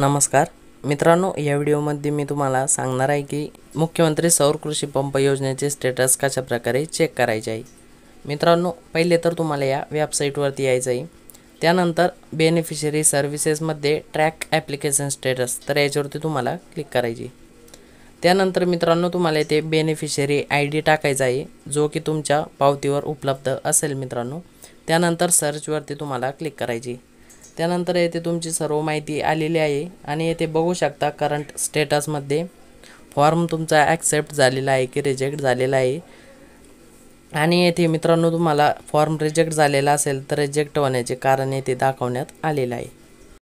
नमस्कार मित्रांनो या व्हिडिओमध्ये मी तुम्हाला सांगणार आहे की मुख्यमंत्री सौर कृषी पंप योजनेचे स्टेटस कशाप्रकारे प्रकारे चेक करायचे आहे मित्रांनो पहिले तर तुम्हाला या वेबसाईटवरती यायचं आहे त्यानंतर बेनिफिशरी सर्व्हिसेसमध्ये ट्रॅक ॲप्लिकेशन स्टेटस तर याच्यावरती तुम्हाला क्लिक करायची त्यानंतर मित्रांनो तुम्हाला इथे बेनिफिशरी आय डी टाकायचा आहे जो की तुमच्या पावतीवर उपलब्ध असेल मित्रांनो त्यानंतर सर्चवरती तुम्हाला क्लिक करायची त्यानंतर येथे तुमची सर्व माहिती आलेली आहे आणि येथे बघू शकता करंट स्टेटसमध्ये फॉर्म तुमचा ॲक्सेप्ट झालेला आहे की रिजेक्ट झालेला आहे आणि येथे मित्रांनो तुम्हाला फॉर्म रिजेक्ट झालेला असेल तर रिजेक्ट होण्याचे कारण येथे दाखवण्यात आलेलं आहे